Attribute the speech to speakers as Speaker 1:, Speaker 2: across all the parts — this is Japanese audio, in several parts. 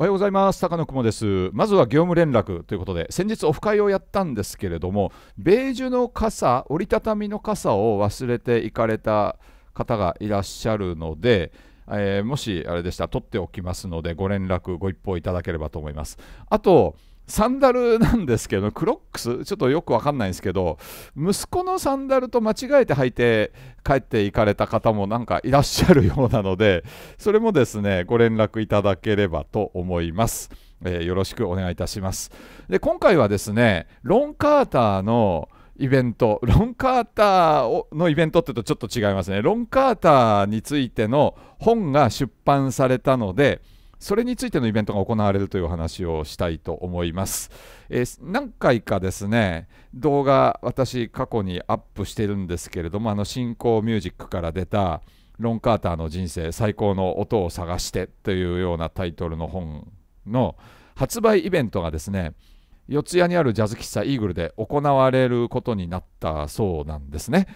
Speaker 1: おはようございます高野雲ですまずは業務連絡ということで先日オフ会をやったんですけれどもベージュの傘折りたたみの傘を忘れていかれた方がいらっしゃるのでえー、もしあれでしたら取っておきますのでご連絡ご一報いただければと思いますあとサンダルなんですけど、クロックス、ちょっとよくわかんないんですけど、息子のサンダルと間違えて履いて帰っていかれた方もなんかいらっしゃるようなので、それもですね、ご連絡いただければと思います。えー、よろしくお願いいたします。で、今回はですね、ロン・カーターのイベント、ロン・カーターのイベントって言うとちょっと違いますね。ロン・カーターについての本が出版されたので、それについてのイベントが行われるという話をしたいと思います。えー、何回かですね、動画、私、過去にアップしてるんですけれども、あの、新興ミュージックから出た、ロン・カーターの人生、最高の音を探してというようなタイトルの本の発売イベントがですね、四谷にあるジャズ喫茶イーグルで行われることになったそうなんですね。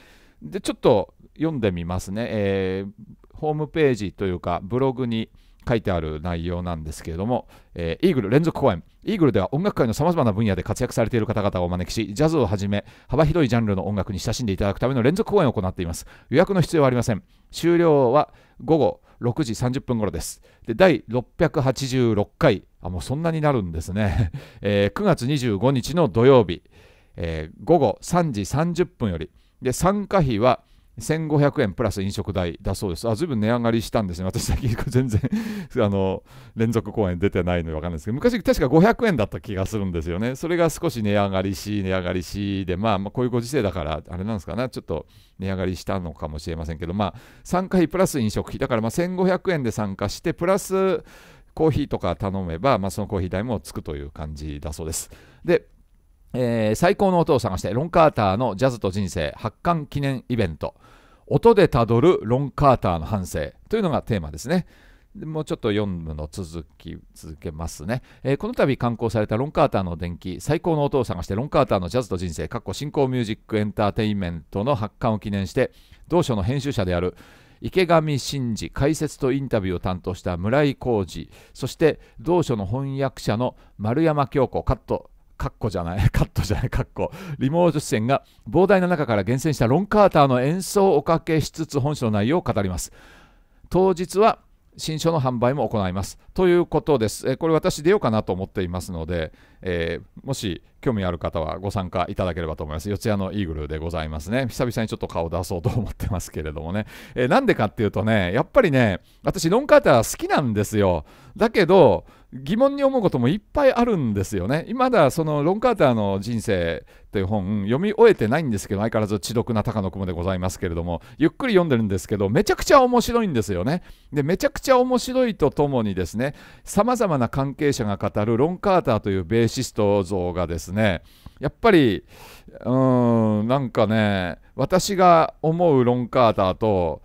Speaker 1: で、ちょっと読んでみますね。えー、ホームページというか、ブログに、書いてある内容なんですけれども、えー、イーグル連続公演イーグルでは音楽界のさまざまな分野で活躍されている方々をお招きしジャズをはじめ幅広いジャンルの音楽に親しんでいただくための連続公演を行っています予約の必要はありません終了は午後6時30分頃ですで第686回あもうそんなになるんですね、えー、9月25日の土曜日、えー、午後3時30分よりで参加費は1500円プラス飲食代だそうです。あ、ずいぶん値上がりしたんですね。私、最近全然 あの、連続公演出てないのでわかんないですけど、昔確か500円だった気がするんですよね。それが少し値上がりし、値上がりし、で、まあ、まあ、こういうご時世だから、あれなんですかね、ちょっと値上がりしたのかもしれませんけど、まあ、参加費プラス飲食費、だからまあ1500円で参加して、プラスコーヒーとか頼めば、まあ、そのコーヒー代もつくという感じだそうです。で、えー、最高の音を探してロン・カーターのジャズと人生発刊記念イベント音でたどるロン・カーターの反省というのがテーマですねもうちょっと読むの続き続けますね、えー、この度刊行されたロン・カーターの伝記最高の音を探してロン・カーターのジャズと人生過去、新興ミュージックエンターテインメントの発刊を記念して同書の編集者である池上真嗣解説とインタビューを担当した村井浩二そして同書の翻訳者の丸山京子カットカッコじゃない、カットじゃない、カッコ。リモート出演が膨大な中から厳選したロン・カーターの演奏をおかけしつつ本書の内容を語ります。当日は新書の販売も行います。ということです。えこれ私出ようかなと思っていますので、えー、もし興味ある方はご参加いただければと思います。四谷のイーグルでございますね。久々にちょっと顔出そうと思ってますけれどもね。えー、なんでかっていうとね、やっぱりね、私、ロンカーター好きなんですよ。だけど、疑問に思うこともいっぱいあるんですよね。まだそのロン・カーターの人生という本読み終えてないんですけど相変わらず知獄な高野雲でございますけれどもゆっくり読んでるんですけどめちゃくちゃ面白いんですよね。でめちゃくちゃ面白いとともにですねさまざまな関係者が語るロン・カーターというベーシスト像がですねやっぱりうーんなんかね私が思うロン・カーターと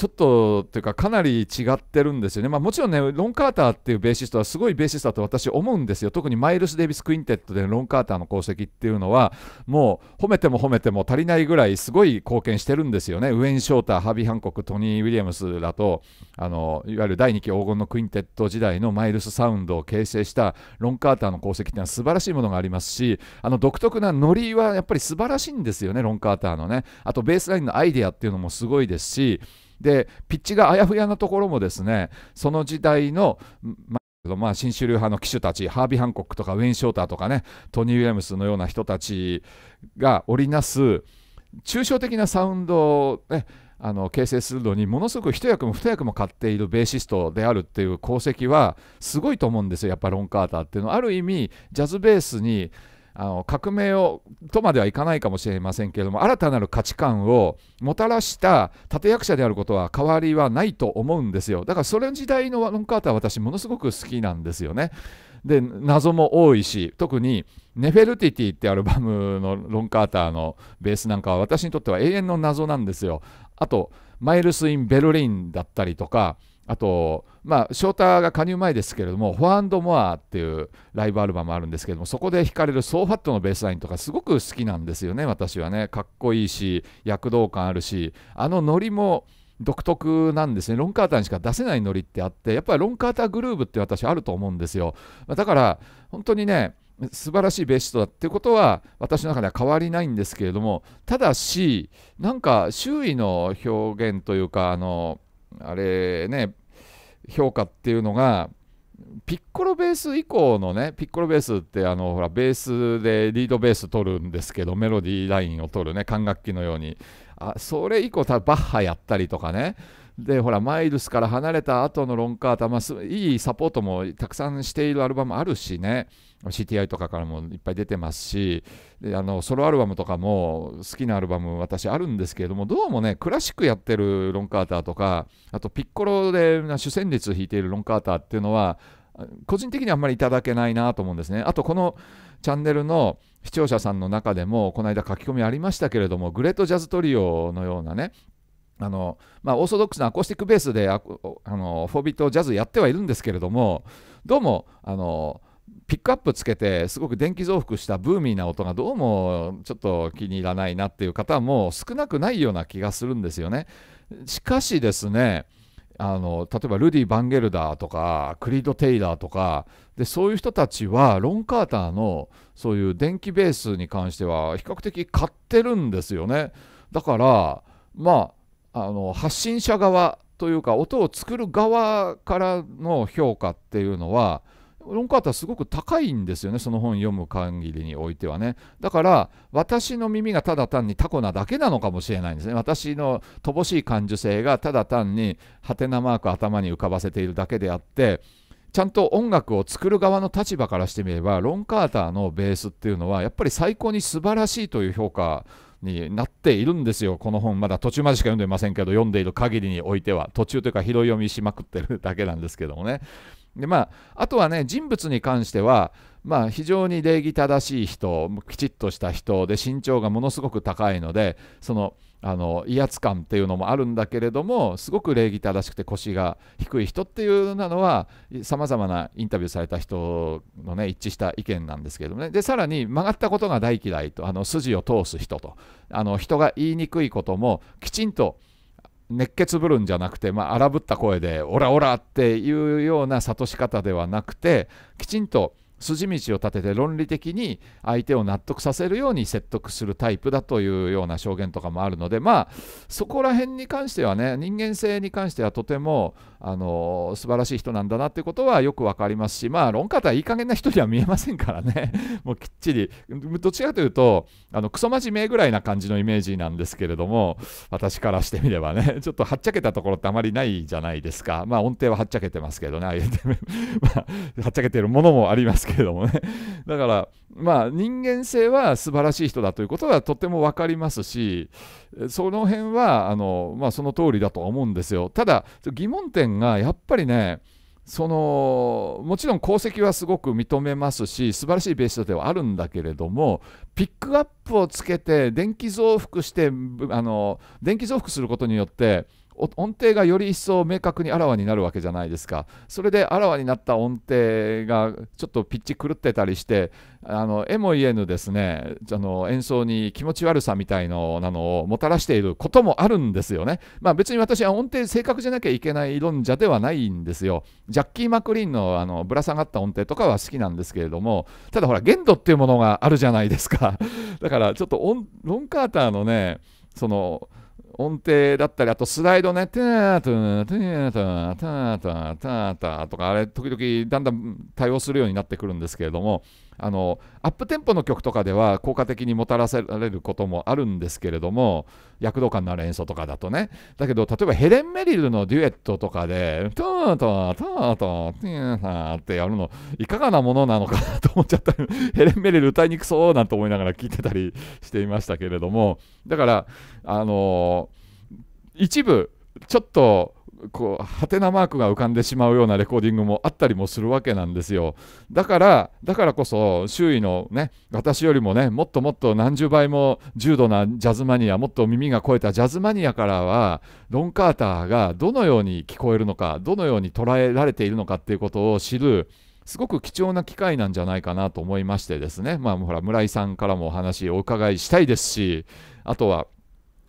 Speaker 1: ちょっとていうかかなり違ってるんですよね、まあ、もちろんねロン・カーターっていうベーシストはすごいベーシストだと私思うんですよ特にマイルス・デイビス・クインテットでロン・カーターの功績っていうのはもう褒めても褒めても足りないぐらいすごい貢献してるんですよねウェイン・ショーターハビー・ハンコクトニー・ウィリアムスだとあのいわゆる第2期黄金のクインテット時代のマイルスサウンドを形成したロン・カーターの功績っていうのは素晴らしいものがありますしあの独特なノリはやっぱり素晴らしいんですよねロン・カーターのねあとベースラインのアイデアっていうのもすごいですしでピッチがあやふやなところもですねその時代の、まあ、新主流派の騎手たちハービー・ハンコックとかウェイン・ショーターとかねトニー・ウィリアムスのような人たちが織りなす抽象的なサウンドを、ね、あの形成するのにものすごく一役も二役も買っているベーシストであるっていう功績はすごいと思うんですよやっぱロン・カーターっていうのは。ある意味ジャズベースにあの革命をとまではいかないかもしれませんけれども新たなる価値観をもたらした立役者であることは変わりはないと思うんですよだからそれ時代のワンカーターは私ものすごく好きなんですよね。で謎も多いし特に「ネフェルティティ」ってアルバムのロン・カーターのベースなんかは私にとっては永遠の謎なんですよ。あと「マイルス・イン・ベルリン」だったりとかあと、まあ、ショーターが加入前ですけれども、フォアモアっていうライブアルバムあるんですけれども、そこで弾かれるソーファットのベースラインとか、すごく好きなんですよね、私はね。かっこいいし、躍動感あるし、あのノリも独特なんですね。ロンカーターにしか出せないノリってあって、やっぱりロンカーターグルーブって私あると思うんですよ。だから、本当にね、素晴らしいベーストだってことは私の中では変わりないんですけれどもただしなんか周囲の表現というかあのあれね、評価っていうのが、ピッコロベース以降のね、ピッコロベースってあの、ほら、ベースでリードベース取るんですけど、メロディーラインを取るね、管楽器のように。あそれ以降、バッハやったりとかね、でほらマイルスから離れた後のロンカータ、まあ、いいサポートもたくさんしているアルバムあるしね CTI とかからもいっぱい出てますしであのソロアルバムとかも好きなアルバム私あるんですけれどもどうもねクラシックやってるロンカーターとかあとピッコロで主旋律弾いているロンカーターっていうのは個人的にはあんまりいただけないなと思うんですね。あとこのチャンネルの視聴者さんの中でもこの間書き込みありましたけれどもグレートジャズトリオのようなねあのまあ、オーソドックスなアコースティックベースであのフォービットジャズやってはいるんですけれどもどうもあのピックアップつけてすごく電気増幅したブーミーな音がどうもちょっと気に入らないなっていう方も少なくないような気がするんですよね。しかしですねあの例えばルディ・バンゲルダーとかクリード・テイラーとかでそういう人たちはロン・カーターのそういう電気ベースに関しては比較的買ってるんですよね。だからまああの発信者側というか音を作る側からの評価っていうのは論考はすごく高いんですよねその本読む限りにおいてはねだから私の耳がただ単にタコなだけなのかもしれないんですね私の乏しい感受性がただ単にハテナマーク頭に浮かばせているだけであってちゃんと音楽を作る側の立場からしてみればロン・カーターのベースっていうのはやっぱり最高に素晴らしいという評価になっているんですよ、この本、まだ途中までしか読んでませんけど、読んでいる限りにおいては、途中というか、拾い読みしまくってるだけなんですけどもね。でまあ、あとはね、人物に関しては、まあ、非常に礼儀正しい人、きちっとした人で、身長がものすごく高いので、その、あの威圧感っていうのもあるんだけれどもすごく礼儀正しくて腰が低い人っていうなのはさまざまなインタビューされた人の、ね、一致した意見なんですけどもねでさらに曲がったことが大嫌いとあの筋を通す人とあの人が言いにくいこともきちんと熱血ぶるんじゃなくて、まあ、荒ぶった声で「オラオラ!」っていうような諭し方ではなくてきちんと「筋道を立てて論理的に相手を納得させるように説得するタイプだというような証言とかもあるのでまあそこら辺に関してはね人間性に関してはとてもあの素晴らしい人なんだなってことはよく分かりますしまあ論方はいい加減な人には見えませんからね もうきっちりどちらかというとあのクソ真面目ぐらいな感じのイメージなんですけれども私からしてみればね ちょっとはっちゃけたところってあまりないじゃないですかまあ音程ははっちゃけてますけどねああ まあはっちゃけてるものもありますけどけどもね だからまあ人間性は素晴らしい人だということはとても分かりますしその辺はあの、まあ、その通りだと思うんですよただ疑問点がやっぱりねそのもちろん功績はすごく認めますし素晴らしいベースではあるんだけれどもピックアップをつけて電気増幅してあの電気増幅することによって音程がより一層明確にあらわになるわけじゃないですかそれであらわになった音程がちょっとピッチ狂ってたりしてあのえも言えぬですねあの演奏に気持ち悪さみたいのなのをもたらしていることもあるんですよね、まあ、別に私は音程正確じゃなきゃいけない論者ではないんですよジャッキー・マクリーンのあのぶら下がった音程とかは好きなんですけれどもただほら限度っていうものがあるじゃないですかだからちょっとロン・カーターのねその音程だったり、あとスライドね、ターターターターターターターとか、あれ、時々だんだん対応するようになってくるんですけれども、あのアップテンポの曲とかでは効果的にもたらされることもあるんですけれども躍動感のある演奏とかだとねだけど例えばヘレン・メリルのデュエットとかで「トートートートーティーってやるのいかがなものなのかなと思っちゃったりヘレン・メリル歌いにくそうなんて思いながら聞いてたりしていましたけれどもだからあの一部ちょっとこうはてなマークが浮かんでしまうようなレコーディングもあったりもするわけなんですよだからだからこそ周囲のね私よりもねもっともっと何十倍も重度なジャズマニアもっと耳が肥えたジャズマニアからはロン・カーターがどのように聞こえるのかどのように捉えられているのかっていうことを知るすごく貴重な機会なんじゃないかなと思いましてですね、まあ、ほら村井さんからもお話お伺いしたいですしあとは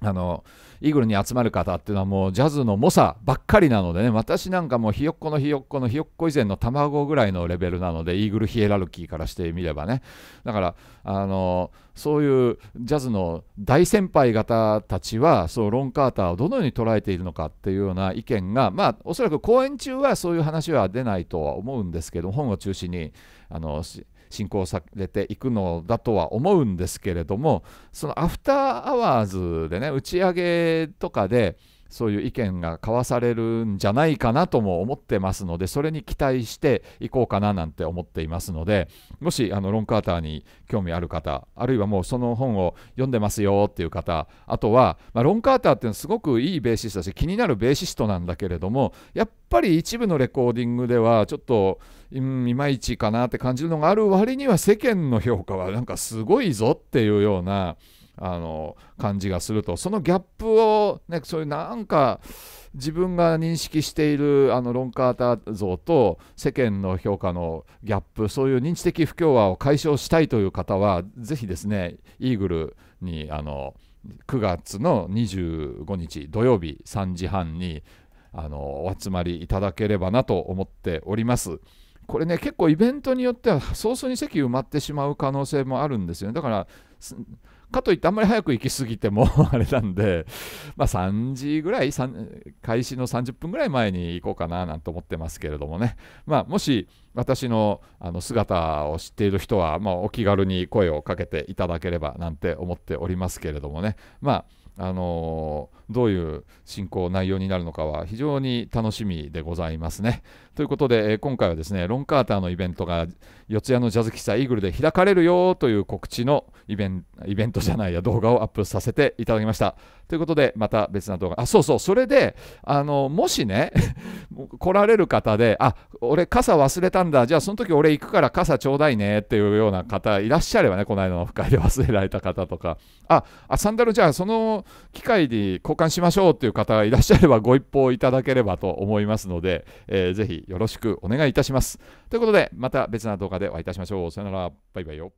Speaker 1: あのイーグルに集まる方っていうのはもうジャズの猛者ばっかりなのでね私なんかもうひよっこのひよっこのひよっこ以前の卵ぐらいのレベルなのでイーグルヒエラルキーからしてみればねだからあのそういうジャズの大先輩方たちはそうロン・カーターをどのように捉えているのかっていうような意見がまあおそらく公演中はそういう話は出ないとは思うんですけど本を中心にあの進行されていくのだとは思うんですけれどもそのアフターアワーズでね打ち上げとかでそういう意見が交わされるんじゃないかなとも思ってますのでそれに期待していこうかななんて思っていますのでもしあのロン・カーターに興味ある方あるいはもうその本を読んでますよっていう方あとは、まあ、ロン・カーターっていうのはすごくいいベーシストだし気になるベーシストなんだけれどもやっぱり一部のレコーディングではちょっと、ん、いまいちかなって感じるのがある割には世間の評価はなんかすごいぞっていうような。あの感じがするとそのギャップを、ね、そういうなんか自分が認識しているあのロン・カーター像と世間の評価のギャップそういう認知的不協和を解消したいという方はぜひですねイーグルにあの9月の25日土曜日3時半にあのお集まりいただければなと思っております。これね結構イベントによっては早々に席埋まってしまう可能性もあるんですよね。だからかといってあんまり早く行き過ぎても あれなんで、まあ、3時ぐらい開始の30分ぐらい前に行こうかななんて思ってますけれどもね、まあ、もし私のあの姿を知っている人は、まあ、お気軽に声をかけていただければなんて思っておりますけれどもね、まああのー、どういう進行内容になるのかは非常に楽しみでございますね。ということで、え今回はですねロン・カーターのイベントが四谷のジャズ喫茶イーグルで開かれるよという告知のイベンイベントじゃないや動画をアップさせていただきました。ということで、また別な動画。あ、そうそう、それで、あのもしね 来られる方で、あ、俺傘忘れたんだ、じゃあその時俺行くから傘ちょうだいねっていうような方いらっしゃればね、この間のオフ会で忘れられた方とか、ああサンダル、じゃあその機会に交換しましょうっていう方がいらっしゃればご一報いただければと思いますので、えー、ぜひよろしくお願いいたします。ということで、また別な動画でお会いいたしましょう。さよなら、バイバイよ。